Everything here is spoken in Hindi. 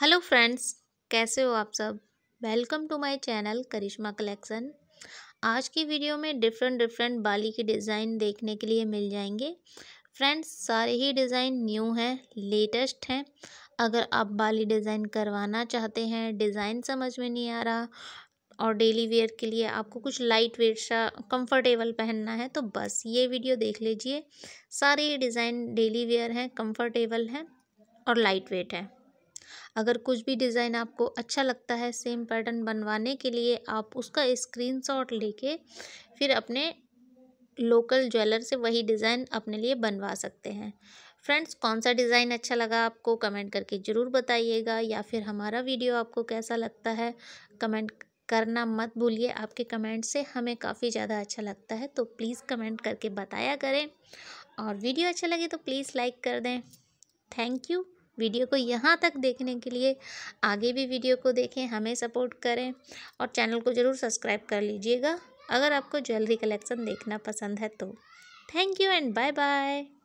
हेलो फ्रेंड्स कैसे हो आप सब welcome to my channel Karishma collection आज की वीडियो में डिफरेंट डिफरेंट बाली के डिज़ाइन देखने के लिए मिल जाएंगे फ्रेंड्स सारे ही डिज़ाइन न्यू हैं लेटेस्ट हैं अगर आप बाली डिज़ाइन करवाना चाहते हैं डिज़ाइन समझ में नहीं आ रहा और डेली वेयर के लिए आपको कुछ लाइट वेट सा कम्फर्टेबल पहनना है तो बस ये वीडियो देख लीजिए सारे डिज़ाइन डेली वेयर हैं कम्फर्टेबल हैं और लाइट वेट है अगर कुछ भी डिज़ाइन आपको अच्छा लगता है सेम पैटर्न बनवाने के लिए आप उसका स्क्रीनशॉट लेके फिर अपने लोकल ज्वेलर से वही डिज़ाइन अपने लिए बनवा सकते हैं फ्रेंड्स कौन सा डिज़ाइन अच्छा लगा आपको कमेंट करके ज़रूर बताइएगा या फिर हमारा वीडियो आपको कैसा लगता है कमेंट करना मत भूलिए आपके कमेंट से हमें काफ़ी ज़्यादा अच्छा लगता है तो प्लीज़ कमेंट करके बताया करें और वीडियो अच्छा लगे तो प्लीज़ लाइक कर दें थैंक यू वीडियो को यहाँ तक देखने के लिए आगे भी वीडियो को देखें हमें सपोर्ट करें और चैनल को ज़रूर सब्सक्राइब कर लीजिएगा अगर आपको ज्वेलरी कलेक्शन देखना पसंद है तो thank you and bye bye